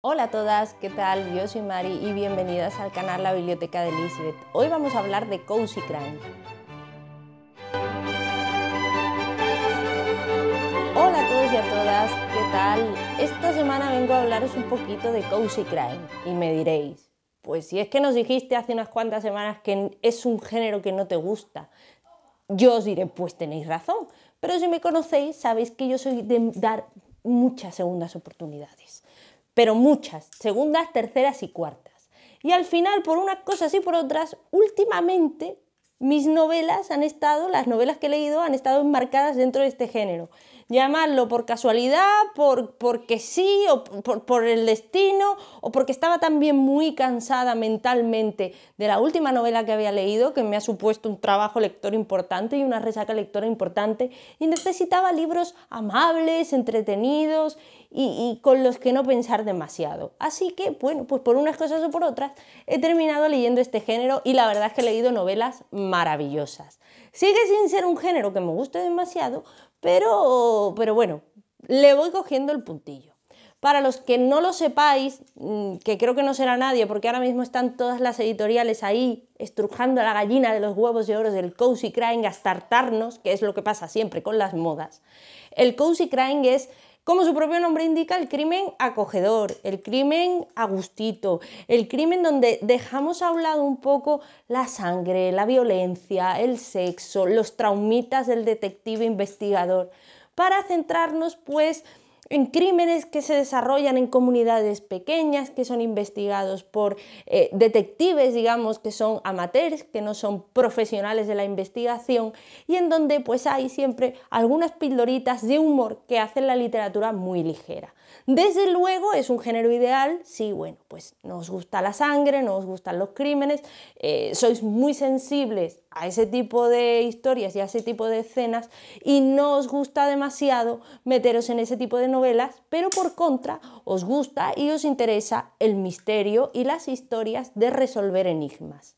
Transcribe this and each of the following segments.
Hola a todas, ¿qué tal? Yo soy Mari y bienvenidas al canal La Biblioteca de Elizabeth. Hoy vamos a hablar de Cozy Crime. Hola a todos y a todas, ¿qué tal? Esta semana vengo a hablaros un poquito de Cozy Crime y me diréis, pues si es que nos dijiste hace unas cuantas semanas que es un género que no te gusta, yo os diré, pues tenéis razón, pero si me conocéis sabéis que yo soy de dar muchas segundas oportunidades pero muchas, segundas, terceras y cuartas. Y al final, por unas cosas y por otras, últimamente mis novelas han estado, las novelas que he leído han estado enmarcadas dentro de este género. Llamarlo por casualidad, por, porque sí, o por, por, el destino, o porque estaba también muy cansada mentalmente de la última novela que había leído, que me ha supuesto un trabajo lector importante y una resaca lectora importante, y necesitaba libros amables, entretenidos y, con los que no pensar demasiado. Así que, bueno, pues por unas cosas o por otras, he terminado leyendo este género y la verdad es que he leído novelas maravillosas. Sigue sin ser un género que me guste demasiado, pero, pero bueno, le voy cogiendo el puntillo. Para los que no lo sepáis, mm, que creo que no será nadie, porque ahora mismo están todas las editoriales ahí estrujando la gallina de los huevos de oro del cozy crying hasta hartarnos, que es lo que pasa siempre con las modas. El cozy crying es como su propio nombre indica, el crimen acogedor, el crimen agustito, el crimen donde dejamos a un lado un poco la sangre, la violencia, el sexo, los traumitas del detective investigador, para centrarnos pues en crímenes que se desarrollan en comunidades pequeñas, que son investigados por eh, detectives, digamos, que son amateurs, que no son profesionales de la investigación, y en donde pues hay siempre algunas pildoritas de humor que hacen la literatura muy ligera. Desde luego es un género ideal si, bueno, pues nos gusta la sangre, no os gustan los crímenes, eh, sois muy sensibles a ese tipo de historias y a ese tipo de escenas y no os gusta demasiado meteros en ese tipo de novelas, pero por contra os gusta y os interesa el misterio y las historias de resolver enigmas.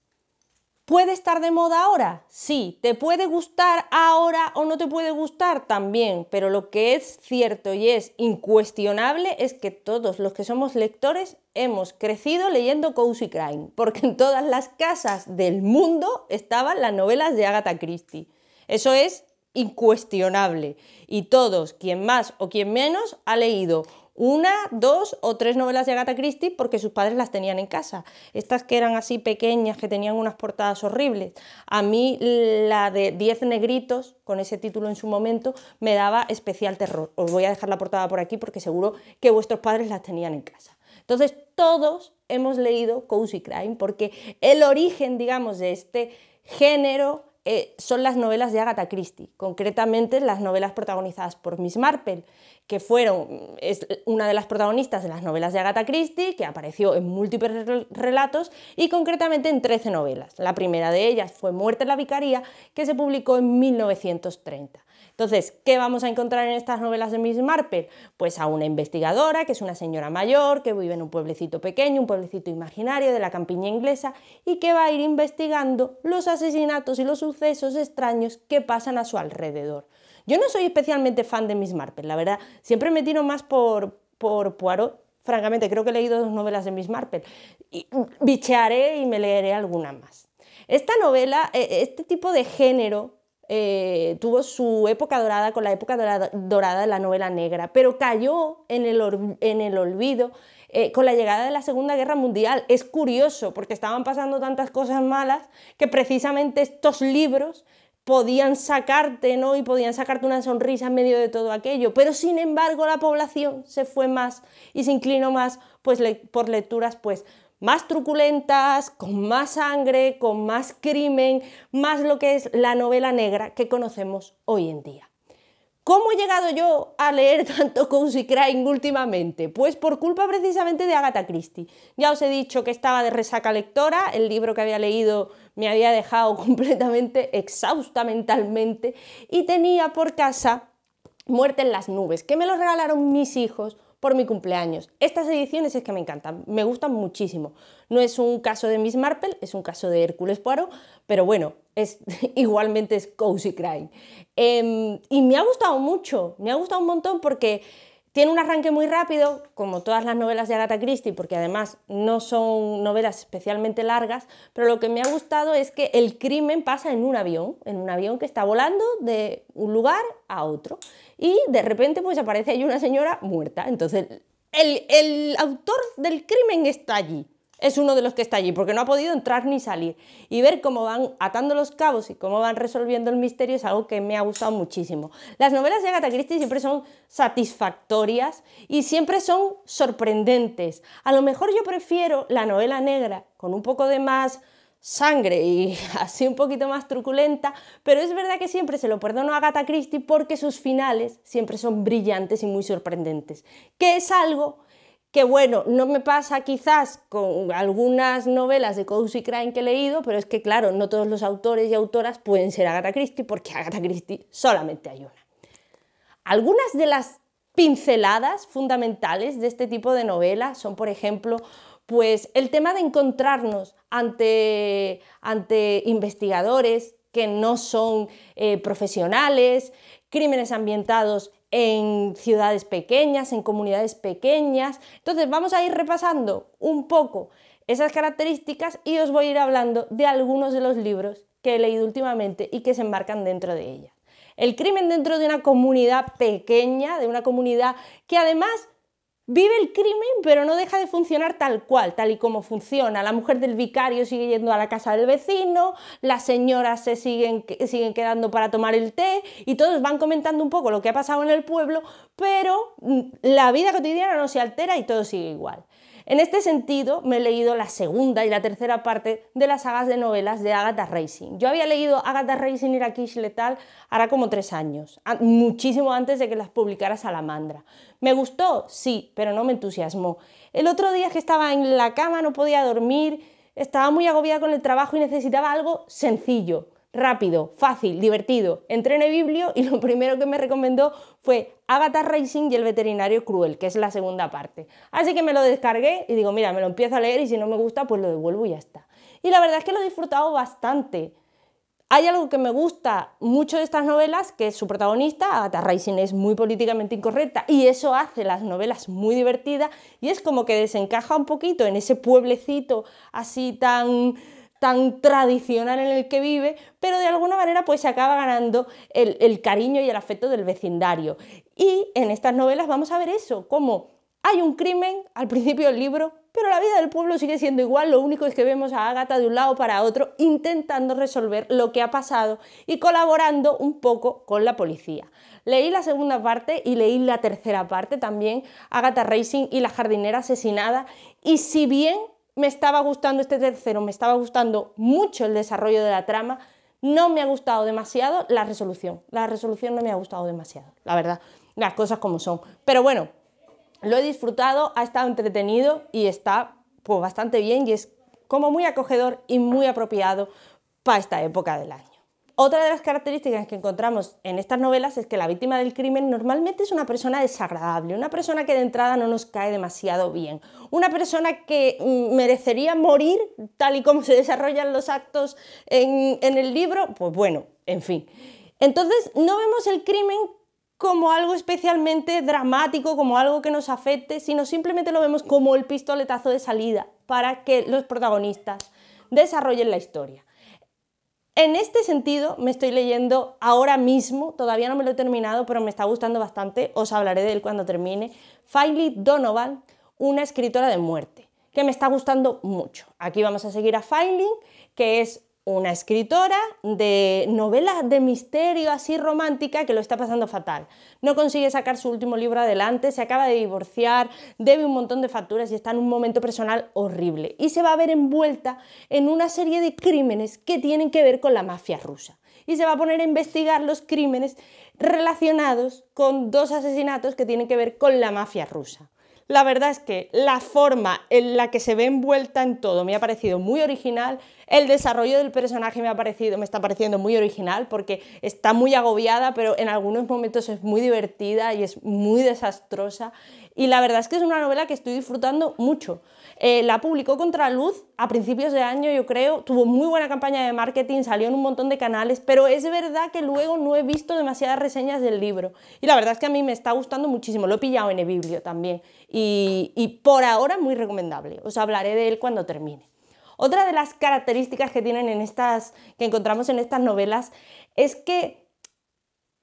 ¿Puede estar de moda ahora? Sí, te puede gustar ahora o no te puede gustar también, pero lo que es cierto y es incuestionable es que todos los que somos lectores hemos crecido leyendo Cozy Crime, porque en todas las casas del mundo estaban las novelas de Agatha Christie. Eso es incuestionable. Y todos, quien más o quien menos, ha leído una, dos o tres novelas de Agatha Christie porque sus padres las tenían en casa. Estas que eran así pequeñas, que tenían unas portadas horribles. A mí la de Diez negritos, con ese título en su momento, me daba especial terror. Os voy a dejar la portada por aquí porque seguro que vuestros padres las tenían en casa. Entonces, todos hemos leído Cozy Crime porque el origen, digamos, de este género eh, son las novelas de Agatha Christie, concretamente las novelas protagonizadas por Miss Marple, que fueron es una de las protagonistas de las novelas de Agatha Christie, que apareció en múltiples relatos y concretamente en 13 novelas. La primera de ellas fue Muerte en la Vicaría, que se publicó en 1930. Entonces, ¿qué vamos a encontrar en estas novelas de Miss Marple? Pues a una investigadora, que es una señora mayor, que vive en un pueblecito pequeño, un pueblecito imaginario de la campiña inglesa, y que va a ir investigando los asesinatos y los sucesos extraños que pasan a su alrededor. Yo no soy especialmente fan de Miss Marple, la verdad, siempre me tiro más por, por Poirot, francamente, creo que he leído dos novelas de Miss Marple, y bichearé y me leeré alguna más. Esta novela, eh, este tipo de género eh, tuvo su época dorada con la época dorada de la novela negra, pero cayó en el, olvido eh, con la llegada de la Segunda Guerra Mundial. Es curioso porque estaban pasando tantas cosas malas que precisamente estos libros podían sacarte, ¿no? Y podían sacarte una sonrisa en medio de todo aquello. Pero sin embargo la población se fue más y se inclinó más pues, por lecturas pues más truculentas, con más sangre, con más crimen, más lo que es la novela negra que conocemos hoy en día. ¿Cómo he llegado yo a leer tanto Cozy últimamente? Pues por culpa precisamente de Agatha Christie. Ya os he dicho que estaba de resaca lectora, el libro que había leído me había dejado completamente exhausta mentalmente y tenía por casa Muerte en las nubes, que me lo regalaron mis hijos por mi cumpleaños. Estas ediciones es que me encantan, me gustan muchísimo. No es un caso de Miss Marple, es un caso de Hércules Poirot, pero bueno, es, igualmente es Cozy Crime. Em, y me ha gustado mucho, me ha gustado un montón porque tiene un arranque muy rápido, como todas las novelas de Agatha Christie, porque además no son novelas especialmente largas, pero lo que me ha gustado es que el crimen pasa en un avión, en un avión que está volando de un lugar a otro, y de repente pues aparece ahí una señora muerta. Entonces el autor del crimen está allí es uno de los que está allí, porque no ha podido entrar ni salir. Y ver cómo van atando los cabos y cómo van resolviendo el misterio es algo que me ha gustado muchísimo. Las novelas de Agatha Christie siempre son satisfactorias y siempre son sorprendentes. A lo mejor yo prefiero la novela negra con un poco de más sangre y así un poquito más truculenta, pero es verdad que siempre se lo perdono a Agatha Christie porque sus finales siempre son brillantes y muy sorprendentes, que es algo que bueno, no me pasa quizás con algunas novelas de Cozy crime que he leído, pero es que claro, no todos los autores y autoras pueden ser Agatha Christie porque Agatha Christie solamente hay una. Algunas de las pinceladas fundamentales de este tipo de novelas son, por ejemplo, pues el tema de encontrarnos ante, ante investigadores que no son eh, profesionales, crímenes ambientados en ciudades pequeñas, en comunidades pequeñas. Entonces vamos a ir repasando un poco esas características y os voy a ir hablando de algunos de los libros que he leído últimamente y que se enmarcan dentro de ellas. El crimen dentro de una comunidad pequeña, de una comunidad que además Vive el crimen, pero no deja de funcionar tal cual, tal y como funciona. La mujer del vicario sigue yendo a la casa del vecino, las señoras se siguen, siguen quedando para tomar el té y todos van comentando un poco lo que ha pasado en el pueblo, pero mm, la vida cotidiana no se altera y todo sigue igual. En este sentido, me he leído la segunda y la tercera parte de las sagas de novelas de Agatha Racing. Yo había leído Agatha Racing y la Letal hará como tres años, muchísimo antes de que las publicara Salamandra. ¿Me gustó? Sí, pero no me entusiasmó. El otro día que estaba en la cama, no podía dormir, estaba muy agobiada con el trabajo y necesitaba algo sencillo rápido, fácil, divertido. Entré en Biblio y lo primero que me recomendó fue Agatha Racing y el veterinario cruel, que es la segunda parte. Así que me lo descargué y digo, mira, me lo empiezo a leer y si no me gusta, pues lo devuelvo y ya está. Y la verdad es que lo he disfrutado bastante. Hay algo que me gusta mucho de estas novelas, que es su protagonista, Agatha Racing, es muy políticamente incorrecta y eso hace las novelas muy divertidas y es como que desencaja un poquito en ese pueblecito así tan tan tradicional en el que vive, pero de alguna manera pues se acaba ganando el, cariño y el afecto del vecindario. Y en estas novelas vamos a ver eso, cómo hay un crimen al principio del libro, pero la vida del pueblo sigue siendo igual, lo único es que vemos a Agatha de un lado para otro intentando resolver lo que ha pasado y colaborando un poco con la policía. Leí la segunda parte y leí la tercera parte también, Agatha Racing y la jardinera asesinada, y si bien me estaba gustando este tercero, me estaba gustando mucho el desarrollo de la trama, no me ha gustado demasiado la resolución. La resolución no me ha gustado demasiado, la verdad, las cosas como son. Pero bueno, lo he disfrutado, ha estado entretenido y está pues, bastante bien y es como muy acogedor y muy apropiado para esta época del año. Otra de las características que encontramos en estas novelas es que la víctima del crimen normalmente es una persona desagradable, una persona que de entrada no nos cae demasiado bien, una persona que mm, merecería morir tal y como se desarrollan los actos en, el libro, pues bueno, en fin. Entonces no vemos el crimen como algo especialmente dramático, como algo que nos afecte, sino simplemente lo vemos como el pistoletazo de salida para que los protagonistas desarrollen la historia. En este sentido, me estoy leyendo ahora mismo, todavía no me lo he terminado, pero me está gustando bastante, os hablaré de él cuando termine, Filey Donovan, una escritora de muerte, que me está gustando mucho. Aquí vamos a seguir a Filey, que es una escritora de novelas de misterio así romántica que lo está pasando fatal. No consigue sacar su último libro adelante, se acaba de divorciar, debe un montón de facturas y está en un momento personal horrible. Y se va a ver envuelta en una serie de crímenes que tienen que ver con la mafia rusa. Y se va a poner a investigar los crímenes relacionados con dos asesinatos que tienen que ver con la mafia rusa. La verdad es que la forma en la que se ve envuelta en todo me ha parecido muy original, el desarrollo del personaje me ha parecido, me está pareciendo muy original porque está muy agobiada, pero en algunos momentos es muy divertida y es muy desastrosa. Y la verdad es que es una novela que estoy disfrutando mucho. Eh, la publicó Contraluz a principios de año, yo creo, tuvo muy buena campaña de marketing, salió en un montón de canales, pero es verdad que luego no he visto demasiadas reseñas del libro. Y la verdad es que a mí me está gustando muchísimo, lo he pillado en Biblio también. Y, por ahora muy recomendable, os hablaré de él cuando termine. Otra de las características que tienen en estas, que encontramos en estas novelas, es que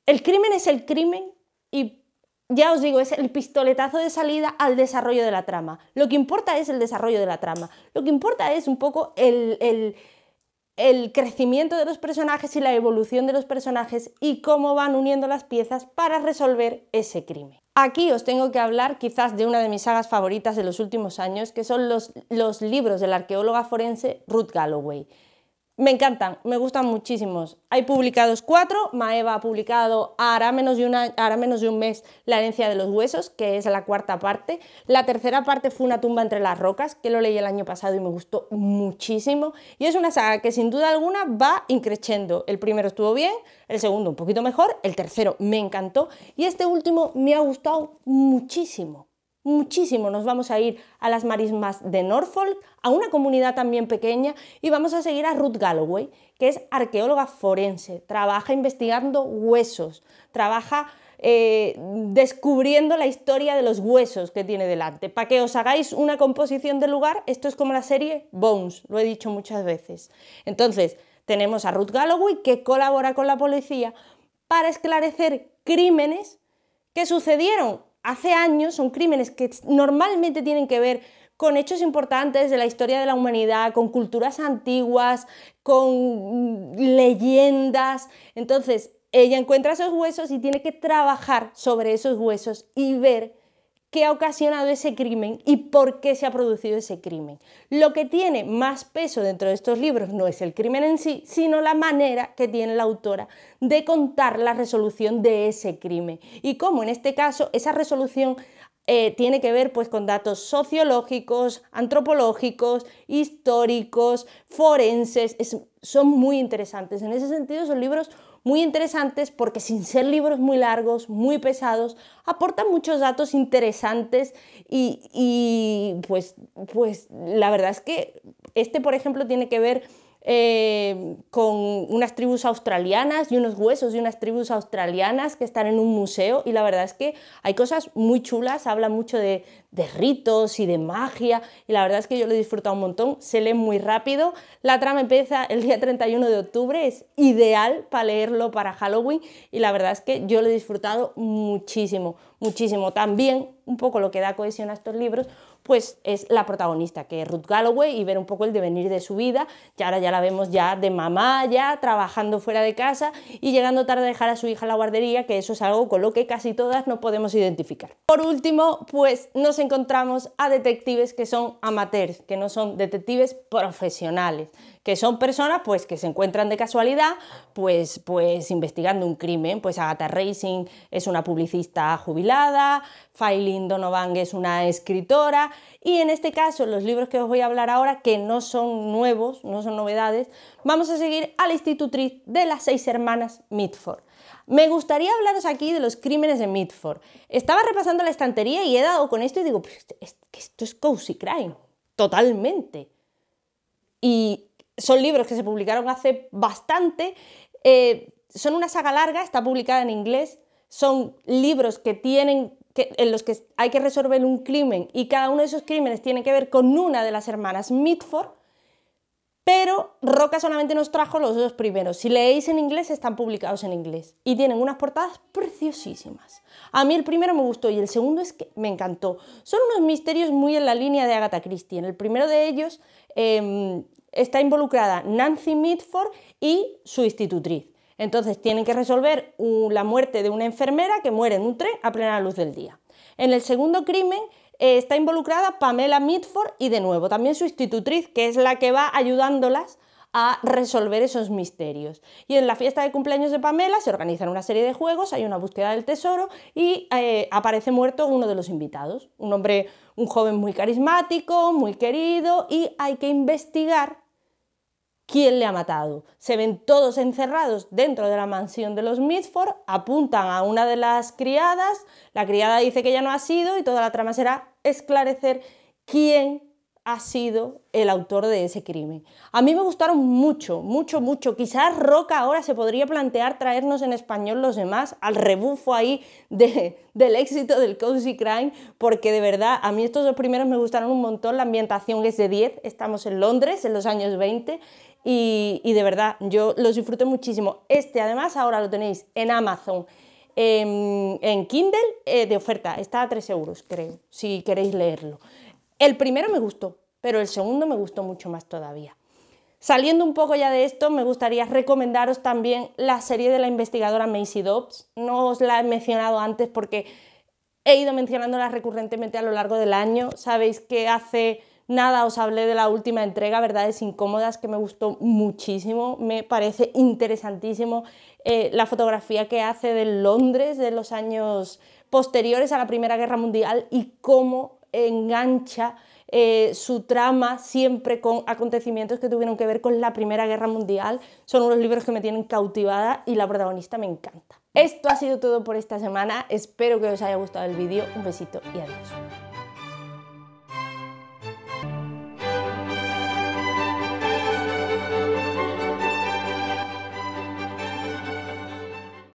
el crimen es el crimen y ya os digo, es el pistoletazo de salida al desarrollo de la trama. Lo que importa es el desarrollo de la trama. Lo que importa es un poco el, crecimiento de los personajes y la evolución de los personajes y cómo van uniendo las piezas para resolver ese crimen. Aquí os tengo que hablar quizás de una de mis sagas favoritas de los últimos años, que son los, los libros de la arqueóloga forense Ruth Galloway. Me encantan, me gustan muchísimos. Hay publicados cuatro, Maeva ha publicado hará menos, de menos de un mes La herencia de los huesos, que es la cuarta parte. La tercera parte fue Una tumba entre las rocas, que lo leí el año pasado y me gustó muchísimo. Y es una saga que sin duda alguna va increciendo. El primero estuvo bien, el segundo un poquito mejor, el tercero me encantó y este último me ha gustado muchísimo muchísimo. Nos vamos a ir a las marismas de Norfolk, a una comunidad también pequeña, y vamos a seguir a Ruth Galloway, que es arqueóloga forense, trabaja investigando huesos, trabaja eh, descubriendo la historia de los huesos que tiene delante. Para que os hagáis una composición del lugar, esto es como la serie Bones, lo he dicho muchas veces. Entonces, tenemos a Ruth Galloway que colabora con la policía para esclarecer crímenes que sucedieron hace años, son crímenes que normalmente tienen que ver con hechos importantes de la historia de la humanidad, con culturas antiguas, con mm, leyendas. Entonces, ella encuentra esos huesos y tiene que trabajar sobre esos huesos y ver qué ha ocasionado ese crimen y por qué se ha producido ese crimen. Lo que tiene más peso dentro de estos libros no es el crimen en sí, sino la manera que tiene la autora de contar la resolución de ese crimen y cómo en este caso esa resolución eh, tiene que ver pues, con datos sociológicos, antropológicos, históricos, forenses, son muy interesantes. En ese sentido son libros muy interesantes porque sin ser libros muy largos, muy pesados, aportan muchos datos interesantes y, pues, pues la verdad es que este, por ejemplo, tiene que ver Em, con unas tribus australianas y unos huesos de unas tribus australianas que están en un museo y la verdad es que hay cosas muy chulas, habla mucho de, de ritos y de magia y la verdad es que yo lo he disfrutado un montón, se lee muy rápido, la trama empieza el día 31 de octubre, es ideal para leerlo para Halloween y la verdad es que yo lo he disfrutado muchísimo, muchísimo. También un poco lo que da cohesión a estos libros pues es la protagonista, que es Ruth Galloway, y ver un poco el devenir de su vida, ya ahora ya la vemos ya de mamá, ya trabajando fuera de casa y llegando tarde a dejar a su hija a la guardería, que eso es algo con lo que casi todas nos podemos identificar. Por último, pues nos encontramos a detectives que son amateurs, que no son detectives profesionales, que son personas pues que se encuentran de casualidad pues, pues investigando un crimen, pues Agatha Racing es una publicista jubilada, Failin Donovan es una escritora y en este caso los libros que os voy a hablar ahora que no son nuevos, no son novedades, vamos a seguir a la institutriz de las seis hermanas Mitford. Me gustaría hablaros aquí de los crímenes de Mitford. Estaba repasando la estantería y he dado con esto y digo, pues, esto es cozy crime, totalmente. Y son libros que se publicaron hace bastante, eh, son una saga larga, está publicada en inglés, son libros que tienen en los que hay que resolver un crimen y cada uno de esos crímenes tiene que ver con una de las hermanas Mitford, pero Roca solamente nos trajo los dos primeros. Si leéis en inglés, están publicados en inglés y tienen unas portadas preciosísimas. A mí el primero me gustó y el segundo es que me encantó. Son unos misterios muy en la línea de Agatha Christie. En el primero de ellos, em, está involucrada Nancy Mitford y su institutriz. Entonces tienen que resolver la muerte de una enfermera que muere en un tren a plena luz del día. En el segundo crimen eh, está involucrada Pamela Mitford y de nuevo también su institutriz, que es la que va ayudándolas a resolver esos misterios. Y en la fiesta de cumpleaños de Pamela se organizan una serie de juegos, hay una búsqueda del tesoro y eh, aparece muerto uno de los invitados, un hombre, un joven muy carismático, muy querido y hay que investigar quién le ha matado. Se ven todos encerrados dentro de la mansión de los Mitford, apuntan a una de las criadas, la criada dice que ya no ha sido y toda la trama será esclarecer quién ha sido el autor de ese crimen. A mí me gustaron mucho, mucho, mucho. Quizás Roca ahora se podría plantear traernos en español los demás al rebufo ahí del éxito del Cozy Crime, porque de verdad a mí estos dos primeros me gustaron un montón. La ambientación es de 10, estamos en Londres en los años 20 y, de verdad, yo los disfruto muchísimo. Este además ahora lo tenéis en Amazon, en, Kindle eh, de oferta, está a 3 euros creo, si queréis leerlo. El primero me gustó, pero el segundo me gustó mucho más todavía. Saliendo un poco ya de esto, me gustaría recomendaros también la serie de la investigadora Macy Dobbs. No os la he mencionado antes porque he ido mencionándola recurrentemente a lo largo del año. Sabéis que hace Nada, os hablé de la última entrega, Verdades Incómodas, que me gustó muchísimo, me parece interesantísimo eh, la fotografía que hace de Londres de los años posteriores a la Primera Guerra Mundial y cómo engancha eh, su trama siempre con acontecimientos que tuvieron que ver con la Primera Guerra Mundial. Son unos libros que me tienen cautivada y la protagonista me encanta. Esto ha sido todo por esta semana, espero que os haya gustado el vídeo, un besito y adiós.